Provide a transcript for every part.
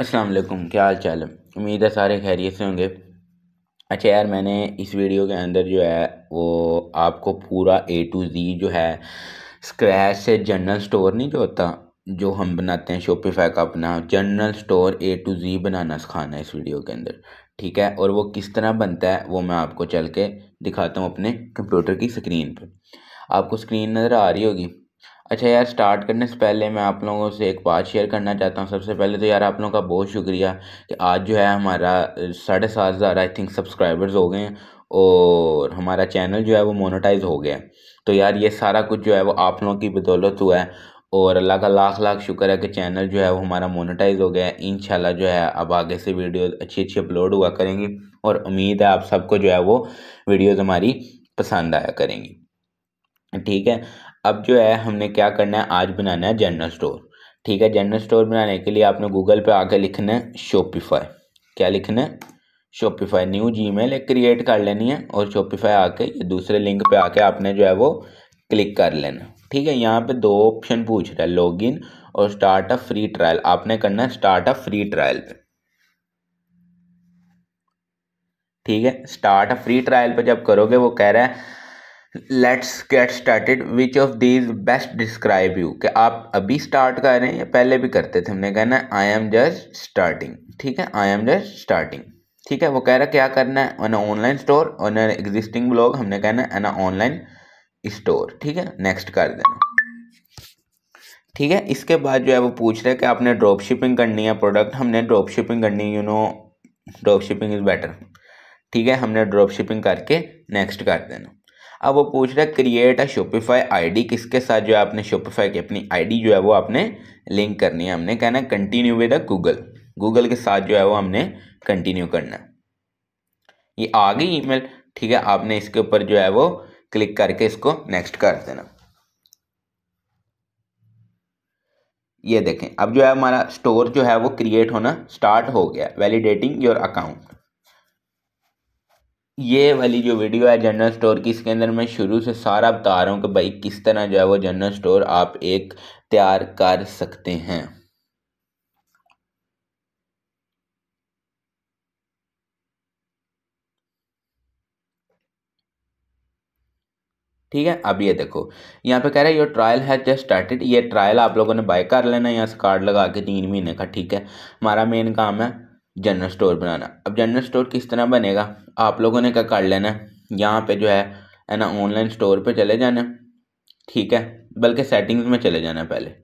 अस्सलाम वालेकुम क्या हाल चाल है उम्मीद है सारे खैरियत से होंगे अच्छा यार मैंने इस वीडियो के अंदर जो है वो आपको पूरा ए टू जी जो है स्क्रैच से जनरल स्टोर नहीं जो होता जो हम बनाते हैं शोपिफाई का अपना general store A to Z बनाना सिखाना है इस वीडियो के अंदर ठीक है और वो किस तरह बनता है वो मैं आपको चल के दिखाता हूँ अपने कंप्यूटर की स्क्रीन पर आपको स्क्रीन नज़र आ रही होगी अच्छा यार स्टार्ट करने से पहले मैं आप लोगों से एक बात शेयर करना चाहता हूँ सबसे पहले तो यार आप लोगों का बहुत शुक्रिया कि आज जो है हमारा साढ़े सात हज़ार आई थिंक सब्सक्राइबर्स हो गए हैं और हमारा चैनल जो है वो मोनोटाइज हो गया तो यार ये सारा कुछ जो है वो आप लोगों की बदौलत हुआ है और अल्लाह का लाख लाख शुक्र है कि चैनल जो है वो हमारा मोनेटाइज हो गया है इन जो है अब आगे से वीडियो अच्छी अच्छी अपलोड हुआ करेंगी और उम्मीद है आप सबको जो है वो वीडियोज़ हमारी पसंद आया करेंगी ठीक है अब जो है हमने क्या करना है आज बनाना है जनरल स्टोर ठीक है जनरल स्टोर बनाने के लिए आपने गूगल पे आकर लिखना है शॉपिफाई क्या लिखना है Shopify new Gmail create कर लेनी है और शॉपिफाई आके ये दूसरे लिंक पे आके आपने जो है वो क्लिक कर लेना ठीक है यहाँ पे दो ऑप्शन पूछ रहा है इन और स्टार्टअप फ्री ट्रायल आपने करना है स्टार्टअप फ्री ट्रायल पे ठीक है स्टार्टअप फ्री ट्रायल पे जब करोगे वो कह रहा है let's get started which of these best describe you कि आप अभी स्टार्ट कर रहे हैं या पहले भी करते थे हमने कहना है आई एम जस्ट स्टार्टिंग ठीक है आई एम जस्ट स्टार्टिंग ठीक है वो कह रहा क्या करना है on online store on existing blog हमने कहना है एन ऑनलाइन स्टोर ठीक है नेक्स्ट कर देना ठीक है इसके बाद जो है वो पूछ रहे हैं कि आपने ड्रॉप शिपिंग करनी है प्रोडक्ट हमने ड्रॉप शिपिंग करनी you know drop shipping is better ठीक है हमने ड्रॉप शिपिंग करके नेक्स्ट कर देना अब वो पूछ रहा है क्रिएट अ शोपीफाई आईडी किसके साथ जो है आपने शोपिफाई की अपनी आईडी जो है वो आपने लिंक करनी है हमने कहना है continue with a Google Google के साथ जो है वो हमने कंटिन्यू करना ये आ गई ईमेल ठीक है आपने इसके ऊपर जो है वो क्लिक करके इसको नेक्स्ट कर देना ये देखें अब जो है हमारा स्टोर जो है वो क्रिएट होना स्टार्ट हो गया वैलिडेटिंग योर अकाउंट ये वाली जो वीडियो है जनरल स्टोर की इसके अंदर मैं शुरू से सारा बता रहा हूँ कि भाई किस तरह जो है वो जनरल स्टोर आप एक तैयार कर सकते हैं ठीक है अब ये देखो यहाँ पे कह रहा है your trial has just started ये ट्रायल आप लोगों ने बाय कर लेना यहाँ से कार्ड लगा के तीन महीने का ठीक है हमारा मेन काम है जनरल स्टोर बनाना अब जनरल स्टोर किस तरह बनेगा आप लोगों ने क्या कर लेना है यहाँ पे जो है है ना ऑनलाइन स्टोर पे चले जाना ठीक है बल्कि सेटिंग्स में चले जाना पहले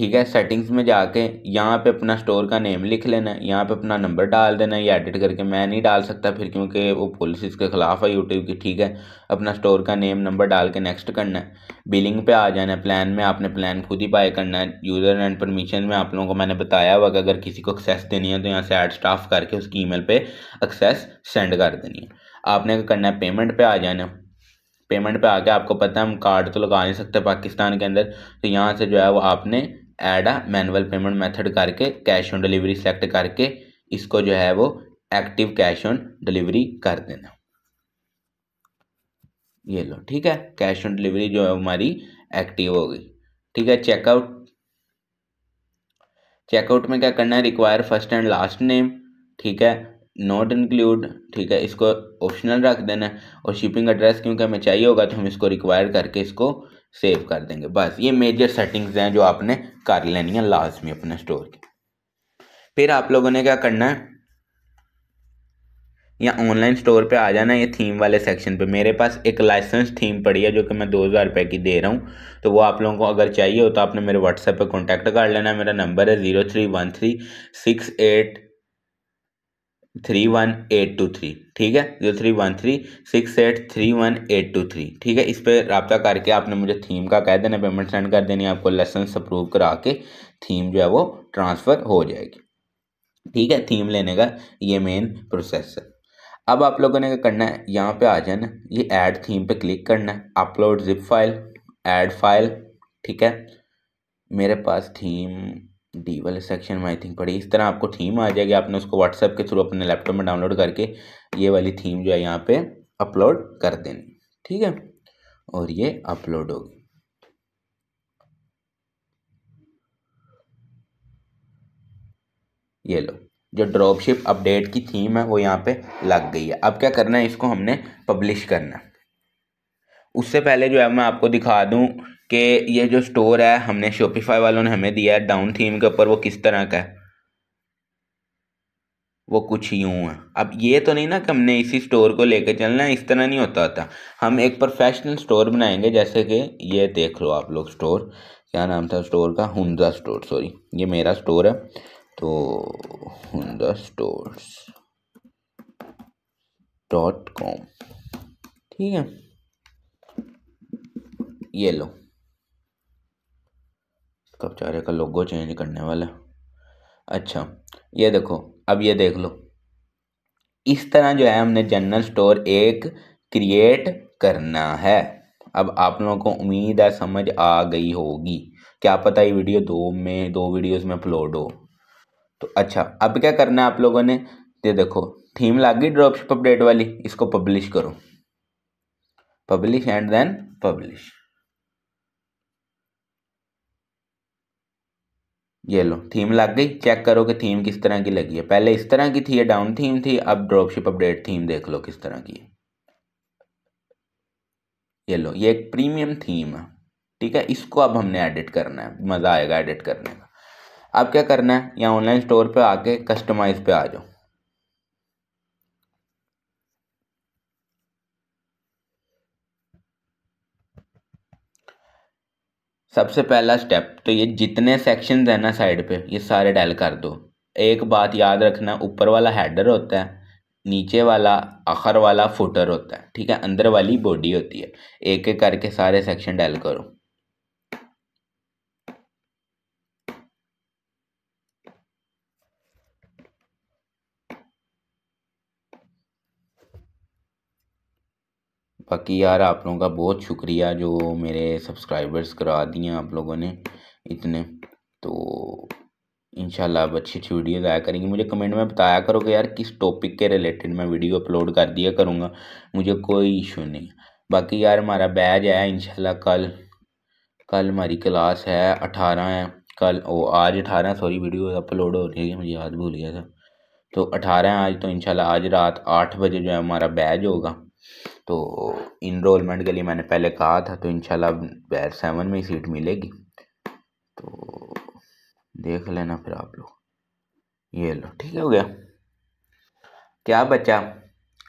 ठीक है सेटिंग्स में जाके यहाँ पे अपना स्टोर का नेम लिख लेना है यहाँ पे अपना नंबर डाल देना या ये एडिट करके मैं नहीं डाल सकता फिर क्योंकि वो पॉलिसीज़ के ख़िलाफ़ है यूट्यूब की ठीक है अपना स्टोर का नेम नंबर डाल के नेक्स्ट करना है बिलिंग पे आ जाना है प्लान में आपने प्लान खुद ही बाय करना है यूज़र एंड परमिशन में आप लोगों को मैंने बताया हुआ कि अगर किसी को एक्सेस देनी है तो यहाँ से एड स्टाफ करके उसकी मेल पर एक्सेस सेंड कर देनी है आपने करना है पेमेंट पर आ जाना है पेमेंट पे आके आपको पता है हम कार्ड तो लगा नहीं सकते पाकिस्तान के अंदर तो यहाँ से जो है वो आपने add a manual payment method करके कैश ऑन डिलीवरी सेलेक्ट करके इसको जो है वो एक्टिव कैश ऑन डिलीवरी कर देना ये लो ठीक है कैश ऑन डिलीवरी जो है हमारी एक्टिव हो गई ठीक है चेकआउट चेकआउट में क्या करना है require first and last name ठीक है नॉट इंक्लूड ठीक है इसको ऑप्शनल रख देना और शिपिंग एड्रेस क्योंकि हमें चाहिए होगा तो हम इसको रिक्वायर करके इसको सेव कर देंगे बस ये मेजर सेटिंग्स हैं जो आपने कर लेनी है लाजमी अपने स्टोर की फिर आप लोगों ने क्या करना है या ऑनलाइन स्टोर पे आ जाना ये थीम वाले सेक्शन पे मेरे पास एक लाइसेंस थीम पड़ी है जो कि मैं दो हज़ार रुपये की दे रहा हूँ तो वो आप लोगों को अगर चाहिए हो तो आपने मेरे व्हाट्सएप पे कांटेक्ट कर लेना मेरा नंबर है zero three one three six eight three one eight two three ठीक है zero three one three six eight three one eight two three ठीक है इस पर रबता करके आपने मुझे थीम का कह देना पेमेंट सेंड कर देनी आपको लेसन अप्रूव करा के थीम जो है वो ट्रांसफ़र हो जाएगी ठीक है थीम लेने का ये मेन प्रोसेस है अब आप लोगों ने क्या करना है यहाँ पे आ जाना ये ऐड थीम पे क्लिक करना है upload zip file add file ठीक है मेरे पास थीम डी वाले सेक्शन में आई थिंक पड़ी इस तरह आपको थीम आ जाएगी आपने उसको व्हाट्सएप के थ्रू अपने लैपटॉप में डाउनलोड करके ये वाली थीम जो है यहाँ पे अपलोड कर देनी ठीक है और ये अपलोड होगी ये लो जो ड्रॉपशिप अपडेट की थीम है वो यहाँ पे लग गई है अब क्या करना है इसको हमने पब्लिश करना है उससे पहले जो है मैं आपको दिखा दूँ कि ये जो स्टोर है हमने शोपिफाई वालों ने हमें दिया है डाउन थीम के ऊपर वो किस तरह का है वो कुछ यूँ है अब ये तो नहीं ना कि हमने इसी स्टोर को लेकर चलना है इस तरह नहीं होता होता हम एक प्रोफेशनल स्टोर बनाएंगे जैसे कि ये देख लो आप लोग स्टोर क्या नाम था स्टोर का हुंदा स्टोर सॉरी ये मेरा स्टोर है तो हुंदा स्टोर्स डॉट कॉम ठीक है ये लो कब चारे का लोगो चेंज करने वाला अच्छा ये देखो अब ये देख लो इस तरह जो है हमने जनरल स्टोर एक क्रिएट करना है अब आप लोगों को उम्मीद है समझ आ गई होगी क्या पता ये वीडियो दो में दो वीडियोस में अपलोड हो तो अच्छा अब क्या करना है आप लोगों ने ये देखो थीम लागी ड्रॉपशिप अपडेट वाली इसको पब्लिश करो पब्लिश एंड देन पब्लिश ये लो थीम लग गई चेक करो कि थीम किस तरह की लगी है पहले इस तरह की थी ये डाउन थीम थी अब ड्रॉपशिप अपडेट थीम देख लो किस तरह की है ये लो ये एक प्रीमियम थीम है ठीक है इसको अब हमने एडिट करना है मज़ा आएगा एडिट करने का अब क्या करना है यहाँ ऑनलाइन स्टोर पे आके कस्टमाइज़ पे आ जाओ सबसे पहला स्टेप तो ये जितने सेक्शन हैं ना साइड पे ये सारे डायल कर दो एक बात याद रखना ऊपर वाला हैडर होता है नीचे वाला आखर वाला फुटर होता है ठीक है अंदर वाली बॉडी होती है एक एक करके सारे सेक्शन डायल करो बाकी यार आप लोगों का बहुत शुक्रिया जो मेरे सब्सक्राइबर्स करा दिए आप लोगों ने इतने तो इन आप अच्छी अच्छी वीडियोज़ आया करेंगे मुझे कमेंट में बताया करो कि यार किस टॉपिक के रिलेटेड मैं वीडियो अपलोड कर दिया करूँगा मुझे कोई इशू नहीं बाकी यार हमारा बैज है इनशाला कल कल हमारी क्लास है अठारह है कल ओ आज अठारह सॉरी वीडियो अपलोड हो रही है मुझे याद भूल गया था तो अठारह आज तो इनशाला आज रात आठ बजे जो है हमारा बैज होगा तो इनरोलमेंट के लिए मैंने पहले कहा था तो इनशाला बैर सेवन में ही सीट मिलेगी तो देख लेना फिर आप लोग ये लो ठीक हो गया क्या बचा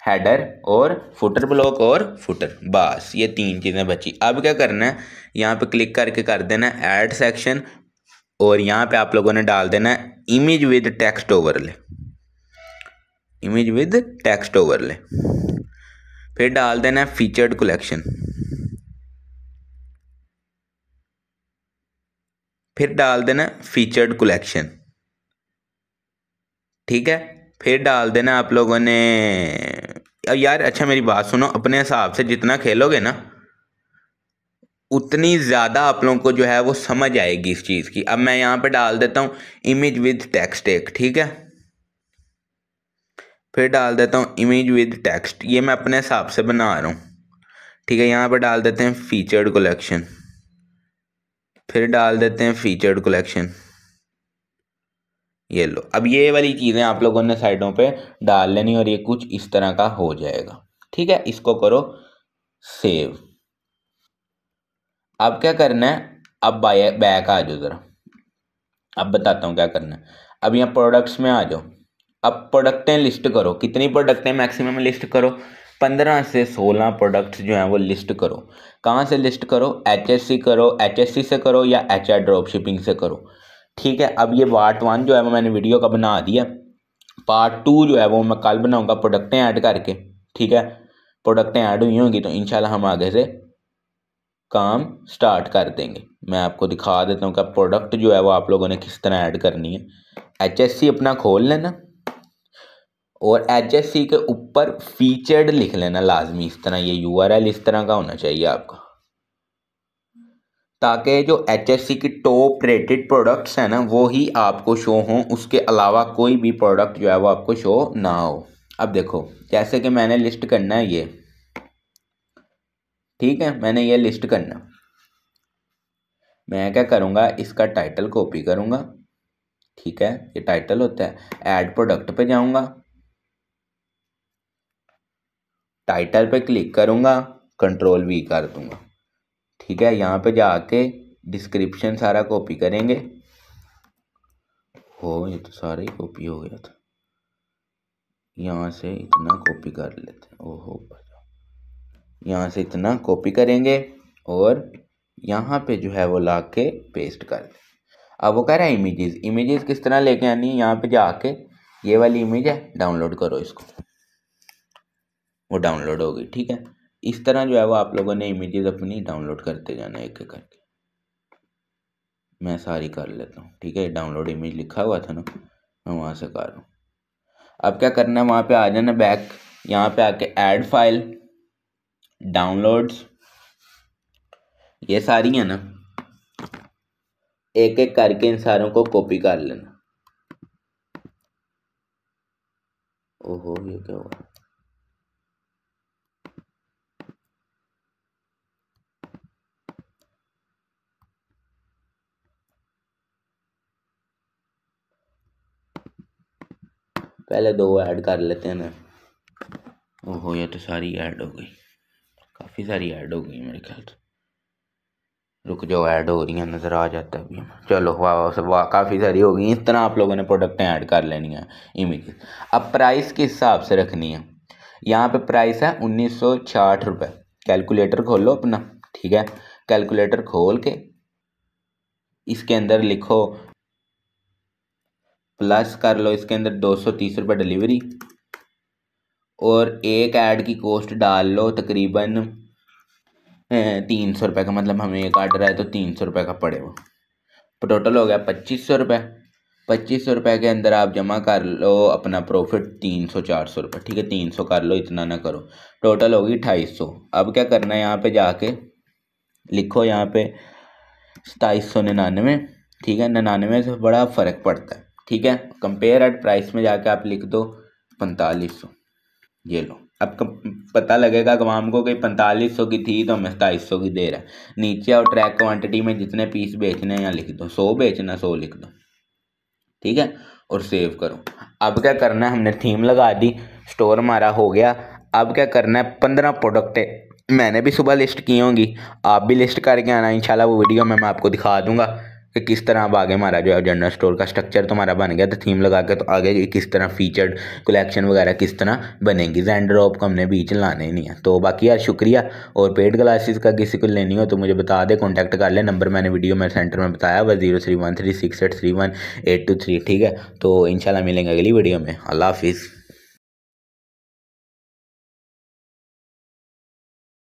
हेडर और फुटर ब्लॉक और फुटर बस ये तीन चीज़ें बची अब क्या करना है यहाँ पे क्लिक करके कर देना ऐड सेक्शन और यहाँ पे आप लोगों ने डाल देना image with text overlay image with text overlay फिर डाल देना है फीचर्ड कलेक्शन फिर डाल देना फीचर्ड कलेक्शन ठीक है फिर डाल देना आप लोगों ने यार अच्छा मेरी बात सुनो अपने हिसाब से जितना खेलोगे ना उतनी ज़्यादा आप लोगों को जो है वो समझ आएगी इस चीज़ की अब मैं यहाँ पे डाल देता हूँ इमेज विद टेक्स्ट एक ठीक है फिर डाल देता हूँ इमेज विद टेक्स्ट ये मैं अपने हिसाब से बना रहा हूँ ठीक है यहाँ पर डाल देते हैं फीचर्ड कलेक्शन फिर डाल देते हैं फीचर्ड कलेक्शन ये लो अब ये वाली चीज़ें आप लोगों ने साइडों पे डाल लेनी और ये कुछ इस तरह का हो जाएगा ठीक है इसको करो सेव अब क्या करना है अब बैक आ जाओ ज़रा अब बताता हूँ क्या करना है अब यहाँ प्रोडक्ट्स में आ जाओ अब प्रोडक्टें लिस्ट करो कितनी प्रोडक्टें मैक्सिमम लिस्ट करो पंद्रह से सोलह प्रोडक्ट्स जो हैं वो लिस्ट करो कहाँ से लिस्ट करो एच करो एच से करो या एच ड्रॉप शिपिंग से करो ठीक है अब ये पार्ट वन जो है वो मैंने वीडियो का बना दिया पार्ट टू जो है वो मैं कल बनाऊँगा प्रोडक्टें ऐड करके ठीक है प्रोडक्टें ऐड हुई होंगी तो इन हम आगे से काम स्टार्ट कर देंगे मैं आपको दिखा देता हूँ कि प्रोडक्ट जो है वो आप लोगों ने किस तरह ऐड करनी है एच अपना खोल लेना और एच एस सी के ऊपर फीचर्ड लिख लेना लाजमी इस तरह ये यू आर एल इस तरह का होना चाहिए आपका ताकि जो एच एस सी की टॉप रेटेड प्रोडक्ट्स हैं ना वो ही आपको शो हों उसके अलावा कोई भी प्रोडक्ट जो है वो आपको शो ना हो अब देखो जैसे कि मैंने लिस्ट करना है ये ठीक है मैंने ये लिस्ट करना मैं क्या करूँगा इसका टाइटल कॉपी करूँगा ठीक है ये टाइटल होता है ऐड प्रोडक्ट पे जाऊँगा टाइटल पे क्लिक करूँगा कंट्रोल वी कर दूँगा ठीक है यहाँ पे जाके डिस्क्रिप्शन सारा कॉपी करेंगे हो ये तो सारा ही कॉपी हो गया था यहाँ से इतना कॉपी कर लेते हैं ओहो यहाँ से इतना कॉपी करेंगे और यहाँ पे जो है वो ला के पेस्ट कर लें अब वो कह रहा है इमेजेस इमेजेस किस तरह लेके आनी है यहाँ पे जाके ये वाली इमेज है डाउनलोड करो इसको वो डाउनलोड हो गई ठीक है इस तरह जो है वो आप लोगों ने इमेजेस अपनी डाउनलोड करते जाना एक एक करके मैं सारी कर लेता हूँ ठीक है डाउनलोड इमेज लिखा हुआ था ना मैं वहाँ से कर रहा हूँ अब क्या करना है वहाँ पे आ जाना बैक यहाँ पे आके ऐड फाइल डाउनलोड्स ये सारी है ना एक एक करके इन सारों को कॉपी कर लेना ओहो ये क्या हुआ पहले दो ऐड कर लेते हैं ना ओहो ये तो सारी ऐड हो गई काफ़ी सारी ऐड हो गई मेरे ख्याल से रुक जो ऐड हो रही हैं नज़र आ जाता है अभी चलो वाह वाह काफ़ी सारी हो गई इतना आप लोगों ने प्रोडक्टें ऐड कर लेनी है इमेज अब प्राइस के हिसाब से रखनी है यहाँ पे प्राइस है उन्नीस सौ छियाठ रुपये कैलकुलेटर खोलो अपना ठीक है कैलकुलेटर खोल के इसके अंदर लिखो प्लस कर लो इसके अंदर दो सौ तीस रुपये डिलीवरी और एक ऐड की कॉस्ट डाल लो तकरीबन तीन सौ रुपये का मतलब हमें एक आर्डर आए तो तीन सौ रुपये का पड़ेगा टोटल तो हो गया पच्चीस सौ रुपये पच्चीस सौ रुपये के अंदर आप जमा कर लो अपना प्रॉफिट तीन सौ चार सौ रुपये ठीक है तीन सौ कर लो इतना ना करो टोटल होगी अठाईस सौ अब क्या करना है यहाँ पे जाके लिखो यहाँ पे सताईस सौ निन्यानवे ठीक है निन्यानवे से बड़ा फ़र्क पड़ता है ठीक है कंपेयर एट प्राइस में जाके आप लिख दो पैंतालीस सौ ये लो अब पता लगेगा गवाम को कि पैंतालीस सौ की थी तो हमें सताईस सौ की दे रहा है नीचे और ट्रैक क्वांटिटी में जितने पीस बेचने हैं यहाँ लिख दो सौ बेचना सौ लिख दो ठीक है और सेव करो अब क्या करना है हमने थीम लगा दी स्टोर हमारा हो गया अब क्या करना है पंद्रह प्रोडक्ट मैंने भी सुबह लिस्ट की होंगी आप भी लिस्ट करके आना इंशाल्लाह वो वीडियो में मैं आपको दिखा दूंगा कि किस तरह अब आगे हमारा जो है जनरल स्टोर का स्ट्रक्चर तो हमारा बन गया तो थीम लगा के तो आगे किस तरह फीचर्ड कलेक्शन वगैरह किस तरह बनेगी जैन को हमने बीच लाने ही नहीं है तो बाकी यार शुक्रिया और पेड ग्लासेस का किसी को लेनी हो तो मुझे बता दे कॉन्टैक्ट कर ले नंबर मैंने वीडियो मेरे सेंटर में बताया वह zero three one three six eight three one eight two three ठीक है तो इनशाला मिलेंगे अगली वीडियो में अल्लाह हाफिज़